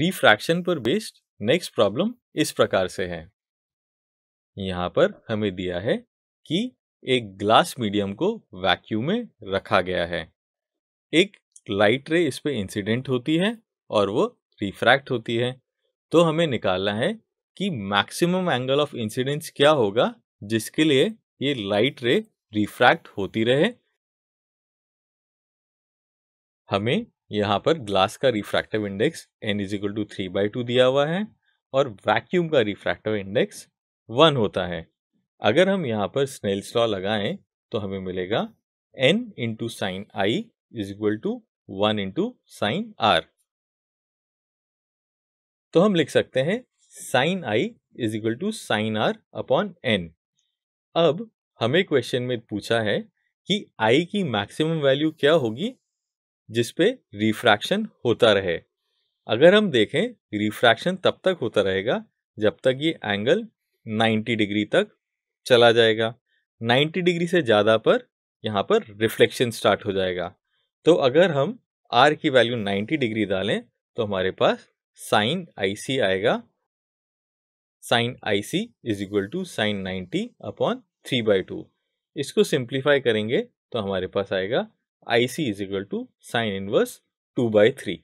Refraction पर based next problem इस प्रकार से है यहां पर हमें दिया है कि एक ग्लास मीडियम को वैक्यूम में रखा गया है एक लाइट रे इस पर इंसिडेंट होती है और वो रिफ्रैक्ट होती है तो हमें निकालना है कि मैक्सिमम एंगल ऑफ इंसिडेंस क्या होगा जिसके लिए ये लाइट रे रिफ्रैक्ट होती रहे हमें यहाँ पर ग्लास का refractive index n is equal to three by two दिया हुआ है और वैक्यूम का रिफ्रैक्टिव इंडेक्स वन होता है अगर हम यहाँ पर स्नेल्स लॉ लगाएं तो हमें मिलेगा n into sine i is equal to one into sine r तो हम लिख सकते हैं sine i is equal to sine r upon n अब हमें क्वेश्चन में पूछा है कि आई की मैक्सिमम वैल्यू क्या होगी जिसपे रिफ्रैक्शन होता रहे अगर हम देखें रिफ्रैक्शन तब तक होता रहेगा जब तक ये एंगल 90 डिग्री तक चला जाएगा 90 डिग्री से ज़्यादा पर यहाँ पर रिफ्लेक्शन स्टार्ट हो जाएगा तो अगर हम आर की वैल्यू 90 डिग्री डालें तो हमारे पास साइन आईसी आएगा sine i c is equal to sine 90 upon three by two इसको सिंप्लीफाई करेंगे तो हमारे पास आएगा IC is equal to sine inverse 2 by 3.